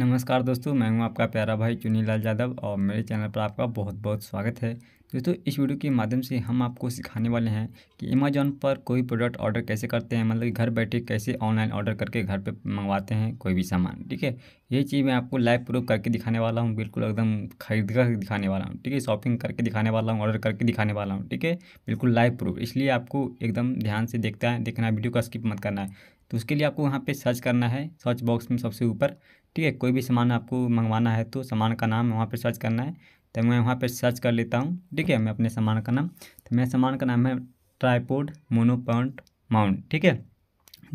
नमस्कार दोस्तों मैं हूं आपका प्यारा भाई चुनीलाल यादव और मेरे चैनल पर आपका बहुत बहुत स्वागत है दोस्तों इस वीडियो के माध्यम से हम आपको सिखाने वाले हैं कि अमेज़ॉन पर कोई प्रोडक्ट ऑर्डर कैसे करते हैं मतलब घर बैठे कैसे ऑनलाइन ऑर्डर करके घर पे मंगवाते हैं कोई भी सामान ठीक है ये चीज़ मैं आपको लाइव प्रूफ करके दिखाने वाला हूँ बिल्कुल एकदम खरीद कर दिखाने वाला हूँ ठीक है शॉपिंग करके दिखाने वाला हूँ ऑर्डर करके दिखाने वाला हूँ ठीक है बिल्कुल लाइव प्रूफ इसलिए आपको एकदम ध्यान से देखता है देखना वीडियो का स्किप मत करना है तो उसके लिए आपको वहाँ पे सर्च करना है सर्च बॉक्स में सबसे ऊपर ठीक है कोई भी सामान आपको मंगवाना है तो सामान का नाम वहाँ पर सर्च करना है तो मैं वहाँ पर सर्च कर लेता हूँ ठीक है मैं अपने सामान का नाम तो मेरे सामान का नाम है ट्राईपोड मोनोपॉन्ट माउंट ठीक है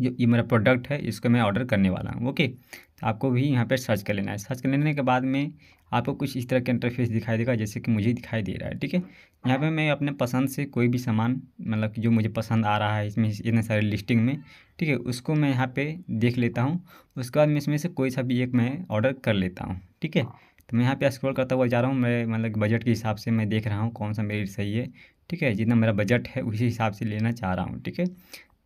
जो ये मेरा प्रोडक्ट है इसको मैं ऑर्डर करने वाला हूँ ओके तो आपको भी यहाँ पर सर्च कर लेना है सर्च कर लेने के बाद में आपको कुछ इस तरह का इंटरफेस दिखाई देगा जैसे कि मुझे दिखाई दे रहा है ठीक है यहाँ पे मैं अपने पसंद से कोई भी सामान मतलब कि जो मुझे पसंद आ रहा है इसमें इतने सारे लिस्टिंग में ठीक है उसको मैं यहाँ पे देख लेता हूँ उसके बाद मैं इसमें से कोई सा भी एक मैं ऑर्डर कर लेता हूँ ठीक है तो मैं यहाँ पे स्क्रोल करता हुआ जा रहा हूँ मैं मतलब बजट के हिसाब से मैं देख रहा हूँ कौन सा मेरी सही है ठीक है जितना मेरा बजट है उसी हिसाब से लेना चाह रहा हूँ ठीक है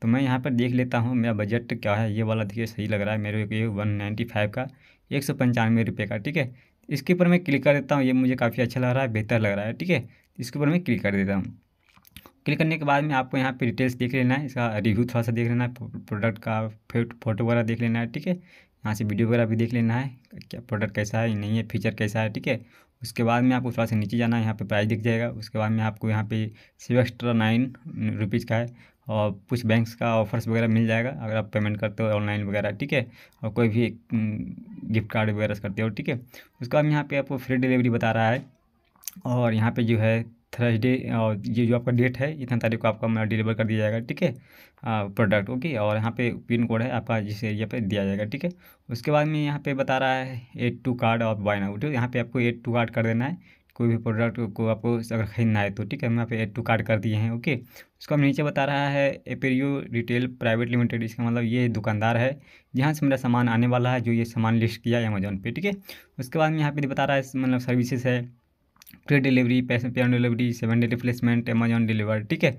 तो मैं यहाँ पर देख लेता हूँ मेरा बजट क्या है ये वाला देखिए सही लग रहा है मेरे को ये वन नाइन्टी फाइव का एक सौ पंचानवे रुपये का ठीक है इसके ऊपर मैं क्लिक कर देता हूँ ये मुझे काफ़ी अच्छा लग रहा है बेहतर लग रहा है ठीक है इसके ऊपर मैं क्लिक कर देता हूँ क्लिक करने के बाद में आपको यहाँ पे डिटेल्स देख लेना है इसका रिव्यू थोड़ा सा देख लेना है प्रोडक्ट का फोटो वगैरह देख लेना है ठीक है यहाँ से वीडियो वगैरह भी देख लेना है क्या प्रोडक्ट कैसा है नहीं है फीचर कैसा है ठीक है उसके बाद में आपको थोड़ा सा नीचे जाना है यहाँ पे प्राइस दिख जाएगा उसके बाद में आपको यहाँ पे सिक्स एक्स्ट्रा नाइन रुपीज़ का है और कुछ बैंक्स का ऑफर्स वगैरह मिल जाएगा अगर आप पेमेंट करते हो ऑनलाइन वगैरह ठीक है और कोई भी गिफ्ट कार्ड वगैरह करते हो ठीक है उसके बाद यहाँ पे आपको फ्री डिलीवरी बता रहा है और यहाँ पे जो है थर्सडे और ये जो आपका डेट है इतना तारीख को आपका डिलीवर कर दिया जाएगा ठीक है प्रोडक्ट ओके और यहाँ पे पिन कोड है आपका जिस एरिया पे दिया जाएगा ठीक है उसके बाद में यहाँ पे बता रहा है एट टू कार्ड और बाय नाउ यहाँ पे आपको एट टू कार्ड कर देना है कोई भी प्रोडक्ट को आपको अगर खरीदना है तो ठीक है हम यहाँ पे एड टू कार्ड कर दिए हैं ओके उसको हम नीचे बता रहा है एपेरियो रिटेल प्राइवेट लिमिटेड इसका मतलब ये दुकानदार है जहाँ से मेरा सामान आने वाला है जो ये सामान लिस्ट किया है अमेजोन पे ठीक है उसके बाद में यहाँ पे बता रहा है मतलब सर्विसेज है फ्री डिलीवरी पैसे पे delivery seven day replacement Amazon deliver ठीक है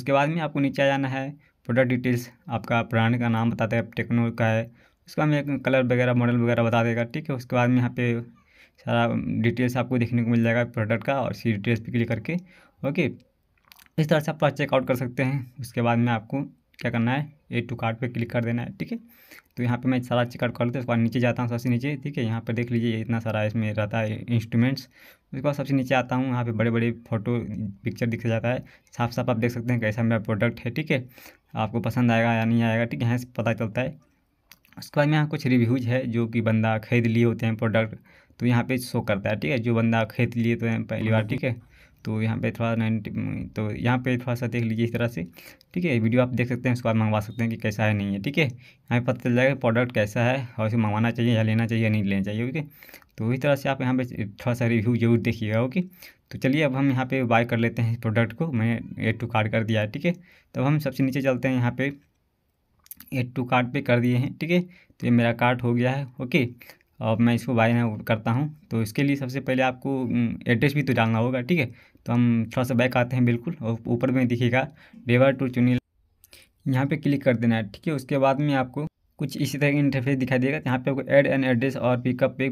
उसके बाद में आपको नीचे आ जाना है प्रोडक्ट डिटेल्स आपका ब्रांड का नाम बताते हैं टेक्नो का है उसका हमें कलर वगैरह मॉडल वगैरह बता देगा ठीक है उसके बाद में यहाँ पे सारा डिटेल्स आपको देखने को मिल जाएगा प्रोडक्ट का और सी डिटेल्स पर क्लिक करके ओके इस तरह से आप चेकआउट कर सकते हैं उसके बाद में आपको क्या करना है ए टू कार्ड पे क्लिक कर देना है ठीक है तो यहाँ पे मैं सारा चेकआउट कर लेते उसके बाद नीचे जाता हूँ सबसे नीचे ठीक है यहाँ पे देख लीजिए इतना सारा इसमें रहता है इंस्ट्रूमेंट्स उसके बाद सबसे नीचे आता हूँ यहाँ पे बड़े बड़े फोटो पिक्चर दिखा जाता है साफ साफ आप देख सकते हैं कैसा मेरा प्रोडक्ट है ठीक है आपको पसंद आएगा या नहीं आएगा ठीक है यहाँ से पता चलता है उसके बाद में यहाँ कुछ रिव्यूज़ है जो कि बंदा खरीद लिए होते हैं प्रोडक्ट तो यहाँ पे शो करता है ठीक है जो बंदा खरीद लिए तो पहली बार हाँ, ठीक है तो यहाँ पे थोड़ा नाइनटी तो यहाँ पे थोड़ा सा देख लीजिए इस तरह से ठीक है वीडियो आप देख सकते हैं उसके बाद मंगवा सकते हैं कि कैसा है नहीं है ठीक है यहाँ पे पता चल जाएगा प्रोडक्ट कैसा है और उसे मंगवाना चाहिए या लेना चाहिए या नहीं लेना चाहिए ओके तो इस तरह से आप यहाँ पर थोड़ा सा रिव्यू जरूर देखिएगा ओके तो चलिए अब हम यहाँ पे बाय कर लेते हैं प्रोडक्ट को मैंने एड टू कार्ड कर दिया है ठीक है तो हम सबसे नीचे चलते हैं यहाँ पर एड टू कार्ड पर कर दिए हैं ठीक है तो ये मेरा कार्ड हो गया है ओके और मैं इसको बाय नाउ करता हूँ तो इसके लिए सबसे पहले आपको एड्रेस भी तो डालना होगा ठीक है तो हम थोड़ा सा बैक आते हैं बिल्कुल और ऊपर में दिखेगा डेवर टू चुनी यहाँ पे क्लिक कर देना है ठीक है उसके बाद में आपको कुछ इसी तरह का इंटरफेस दिखाई देगा तो यहाँ पे आपको ऐड एन एड्रेस और पिकअप पे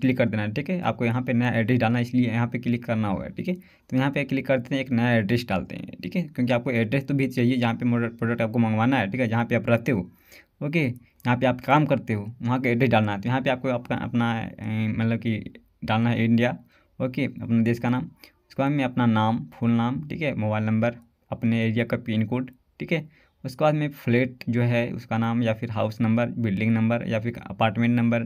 क्लिक कर देना है ठीक है आपको यहाँ पे नया एड्रेस डालना है इसलिए यहाँ पे क्लिक करना होगा ठीक है तो यहाँ पे क्लिक करते हैं एक नया एड्रेस डालते हैं ठीक है क्योंकि आपको एड्रेस तो भी चाहिए जहाँ पे प्रोडक्ट आपको मंगवाना है ठीक है जहाँ पे आप रहते हो ओके यहाँ पे आप काम करते हो वहाँ का एड्रेस डालना है तो यहाँ पे आपको आपका अपना मतलब कि डालना है इंडिया ओके अपने देश का नाम उसके बाद में अपना नाम फुल नाम ठीक है मोबाइल नंबर अपने एरिया का पिन कोड ठीक है उसके बाद में फ्लैट जो है उसका नाम या फिर हाउस नंबर बिल्डिंग नंबर या फिर अपार्टमेंट नंबर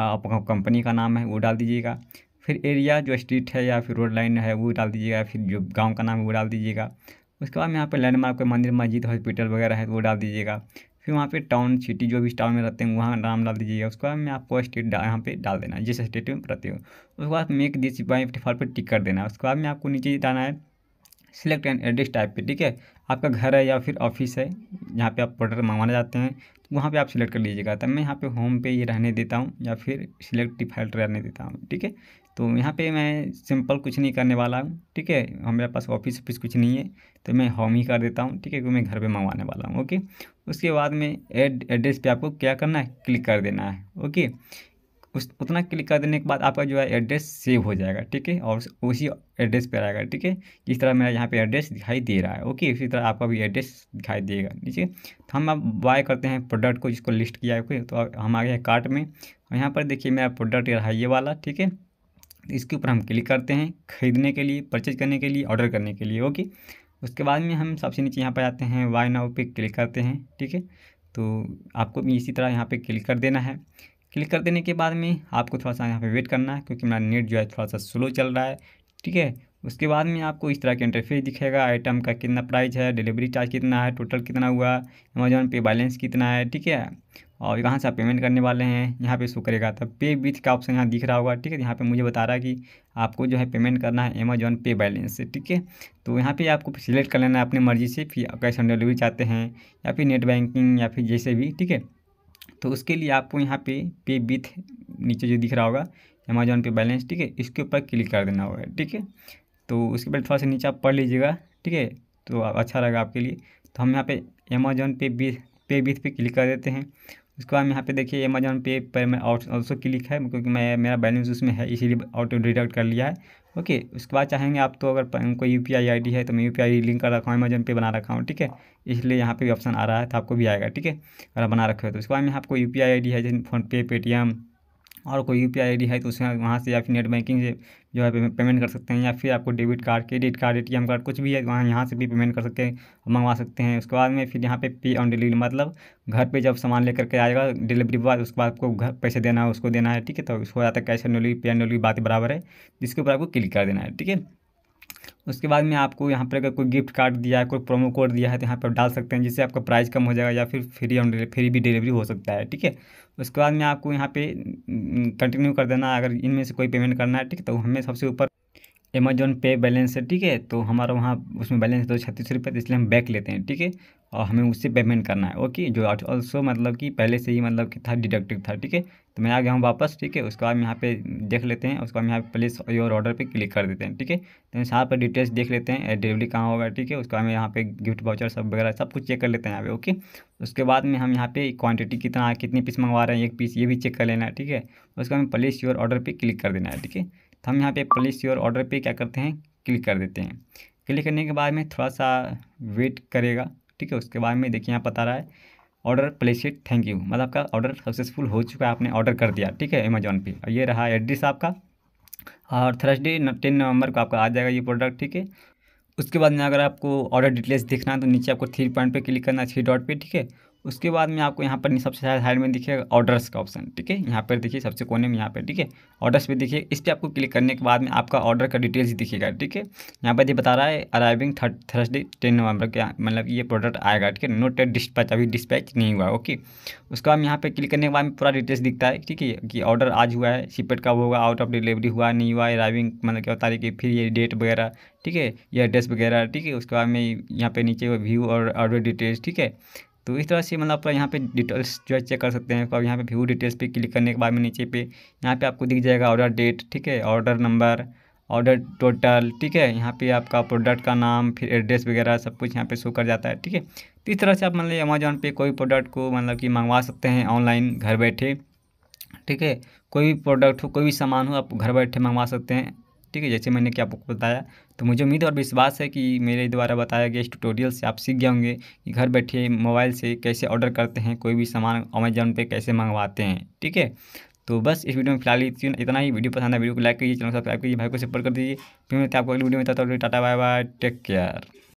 आपका कंपनी का नाम है वो डाल दीजिएगा फिर एरिया जो स्ट्रीट है या फिर रोड लाइन है वो डाल दीजिएगा फिर जो गांव का नाम है वो डाल दीजिएगा उसके बाद में यहाँ पे लैंडमार्क मंदिर मस्जिद हॉस्पिटल वगैरह है तो वो डाल दीजिएगा फिर वहाँ पे टाउन सिटी जो भी टाउन में रहते हैं वहाँ नाम डाल दीजिएगा उसके बाद में आपको स्टेट यहाँ पे डाल देना है जिस स्टेट में रहते हो उसके बाद मेक दिस बाई डिफॉल्ट पर टिक कर देना है उसके बाद में आपको नीचे जाना है सिलेक्ट एंड एड्रेस टाइप पे ठीक है आपका घर है या फिर ऑफिस है जहाँ पे आप प्रोडक्ट मंगवाना चाहते हैं तो वहाँ पे आप सिलेक्ट कर लीजिएगा तब मैं यहाँ पे होम पे ही रहने देता हूँ या फिर सिलेक्ट डिफाइल्ट रहने देता हूँ ठीक है तो यहाँ पे मैं सिंपल कुछ नहीं करने वाला हूँ ठीक है हमारे पास ऑफिस ऑफिस कुछ नहीं है तो मैं होम ही कर देता हूँ ठीक है क्योंकि मैं घर पर मंगवाने वाला हूँ ओके उसके बाद में एड एड्रेस पे आपको क्या करना है क्लिक कर देना है ओके उस उतना क्लिक कर देने के बाद आपका जो है एड्रेस सेव हो जाएगा ठीक है और उसी एड्रेस पर आएगा ठीक है इस तरह मेरा यहाँ पे एड्रेस दिखाई दे रहा है ओके इसी तरह आपका भी एड्रेस दिखाई देगा ठीक तो हम अब बाय करते हैं प्रोडक्ट को जिसको लिस्ट किया है ओके तो हम आ गए हैं कार्ट में और यहाँ पर देखिए मेरा प्रोडक्ट रहा ये वाला ठीक है तो इसके ऊपर हम क्लिक करते हैं खरीदने के लिए परचेज करने के लिए ऑर्डर करने के लिए ओके उसके बाद में हम सबसे नीचे यहाँ पर आते हैं वाई नाव पे क्लिक करते हैं ठीक है तो आपको भी इसी तरह यहाँ पे क्लिक कर देना है क्लिक कर देने के बाद में आपको थोड़ा सा यहाँ पे वेट करना है क्योंकि मेरा नेट जो है थोड़ा सा स्लो चल रहा है ठीक है उसके बाद में आपको इस तरह के इंटरफेस दिखेगा आइटम का कितना प्राइस है डिलीवरी चार्ज कितना है टोटल कितना हुआ अमेजोन पे बैलेंस कितना है ठीक है और यहाँ से आप पेमेंट करने वाले हैं यहाँ पे शो करेगा तब पे विथ का ऑप्शन यहाँ दिख रहा होगा ठीक है यहाँ पे मुझे बता रहा है कि आपको जो है पेमेंट करना है अमेजोन पे बैलेंस से ठीक है तो यहाँ पे आपको सिलेक्ट कर लेना है अपनी मर्जी से फिर कैश ऑन डिलीवरी चाहते हैं या फिर नेट बैंकिंग या फिर जैसे भी ठीक है तो उसके लिए आपको यहाँ पे पे विथ नीचे जो दिख रहा होगा अमेजोन पे बैलेंस ठीक है इसके ऊपर क्लिक कर देना होगा ठीक है तो उसके बाद थोड़ा सा नीचे आप पढ़ लीजिएगा ठीक है तो अच्छा रहेगा आपके लिए तो हम यहाँ पे अमेजोन पे बी पे बीथ पे क्लिक कर देते हैं उसके बाद यहाँ पे देखिए अमेजोन पे पर मैं ऑल्सो क्लिक है क्योंकि मैं मेरा बैलेंस उसमें है इसीलिए ऑटो डिडक्ट कर लिया है ओके उसके बाद चाहेंगे आप तो अगर कोई U P I I D है तो मैं यू पी आई लिंक कर रखा हूँ अमेजोन पे बना रखा हूँ ठीक है इसलिए यहाँ पर भी ऑप्शन आ रहा है तो आपको भी आएगा ठीक है अगर बना रखे हो तो उसके बाद में आपको U P I I D है जैसे फ़ोनपे पेटीएम और कोई यू पी आई है तो उसमें वहाँ से या फिर नेट बैंकिंग से जो है पेमेंट कर सकते हैं या फिर आपको debit card credit card A T M card कुछ भी है वहाँ यहाँ से भी पेमेंट कर सकते हैं मंगवा सकते हैं उसके बाद में फिर यहाँ पे पे ऑन डिलीवरी मतलब घर पे जब सामान लेकर के आएगा डिलीवरी बाद उसके बाद आपको घर पैसे देना है उसको देना है ठीक है तो उसको जाता है cash on delivery pay on delivery बात बराबर है जिसके ऊपर आपको क्लिक कर देना है ठीक है उसके बाद में आपको यहाँ पर अगर कोई गिफ्ट कार्ड दिया है कोई प्रोमो कोड दिया है तो यहाँ पर डाल सकते हैं जिससे आपका प्राइस कम हो जाएगा या फिर फ्री ऑन फ्री भी डिलीवरी हो सकता है ठीक है उसके बाद में आपको यहाँ पे कंटिन्यू कर देना अगर इनमें से कोई पेमेंट करना है ठीक है तो हमें सबसे ऊपर अमेजोन पे बैलेंस है ठीक है तो हमारा वहाँ उसमें बैलेंस दो छत्तीस रुपये तो इसलिए हम बैक लेते हैं ठीक है और हमें उससे पेमेंट करना है ओके जो ऑल्सो मतलब कि पहले से ही मतलब कि था डिडक्टिव था ठीक है तो मैं आ गया हूँ वापस ठीक है उसके बाद यहाँ पे देख लेते हैं उसके बाद यहाँ पे प्लेस योर ऑर्डर पे क्लिक कर देते हैं ठीक है तो यहाँ पर डिटेल्स देख लेते हैं डिलीवरी कहाँ होगा ठीक है उसके बाद यहाँ पे गिफ्ट वाउचर सब वगैरह सब कुछ चेक कर लेते हैं यहाँ पे ओके उसके बाद में हम यहाँ पे क्वान्टिटी कितना कितनी पीस मंगवा रहे हैं एक पीस ये भी चेक कर लेना है ठीक है उसके बाद प्लेस योर ऑर्डर पर क्लिक कर देना है ठीक है तो हम यहाँ पे प्लेस योर ऑर्डर पे क्या करते हैं क्लिक कर देते हैं क्लिक करने के बाद में थोड़ा सा वेट करेगा ठीक है उसके बाद में देखिए यहाँ पता रहा है ऑर्डर इट थैंक यू मतलब आपका ऑर्डर सक्सेसफुल हो चुका है आपने ऑर्डर कर दिया ठीक है अमेजोन पे और ये रहा एड्रेस आपका और थर्सडे टेन नवंबर को आपका आ जाएगा ये प्रोडक्ट ठीक है उसके बाद में अगर आपको ऑर्डर डिटेल्स देखना है तो नीचे आपको थ्री पॉइंट पे क्लिक करना है थ्री डॉट पे ठीक है उसके बाद में आपको यहाँ पर सबसे साइड साइड में दिखेगा ऑर्डर्स का ऑप्शन ठीक है यहाँ पर देखिए सबसे कोने में यहाँ पर ठीक है ऑर्डर्स पे देखिए इस पर आपको क्लिक करने के बाद में आपका ऑर्डर का डिटेल्स दिखेगा ठीक है यहाँ पर ये बता रहा है arriving third Thursday ten November के मतलब ये प्रोडक्ट आएगा ठीक है नोट डिस्पैच अभी डिस्पैच नहीं हुआ ओके उसके बाद यहाँ पर क्लिक करने के बाद में पूरा डिटेल्स दिखता है ठीक है कि ऑर्डर आज हुआ है सीपेट कब होगा आउट ऑफ डिलीवरी हुआ नहीं हुआ अराइविंग मतलब क्या तारीख है फिर ये डेट वगैरह ठीक है ये एड्रेस वगैरह ठीक है उसके बाद में यहाँ पे नीचे व्यू और ऑर्डर डिटेल्स ठीक है तो इस तरह से मतलब आप यहाँ पे डिटेल्स जो है चेक कर सकते हैं आप यहाँ पे व्यू डिटेल्स पे क्लिक करने के बाद में नीचे पे यहाँ पे आपको दिख जाएगा ऑर्डर डेट ठीक है ऑर्डर नंबर ऑर्डर टोटल ठीक है यहाँ पे आपका प्रोडक्ट का नाम फिर एड्रेस वगैरह सब कुछ यहाँ पे शो कर जाता है ठीक है तो इस तरह से आप मतलब अमेजोन पे कोई प्रोडक्ट को मतलब कि मंगवा सकते हैं ऑनलाइन घर बैठे ठीक है कोई भी प्रोडक्ट हो कोई भी सामान हो आप घर बैठे मंगवा सकते हैं ठीक है जैसे मैंने क्या आपको बताया तो मुझे उम्मीद और विश्वास है कि मेरे द्वारा बताया गया इस ट्यूटोरियल से आप सीख गए होंगे कि घर बैठे मोबाइल से कैसे ऑर्डर करते हैं कोई भी सामान अमेजन पे कैसे मंगवाते हैं ठीक है तो बस इस वीडियो में फिलहाल इतना ही वीडियो पसंद है वीडियो को लाइक कीजिए चैनल सब्सक्राइब कीजिए भाई को सपोर्ट कर दीजिए फिर मैं आपको अगली वीडियो में बताता हूँ tata bye bye take care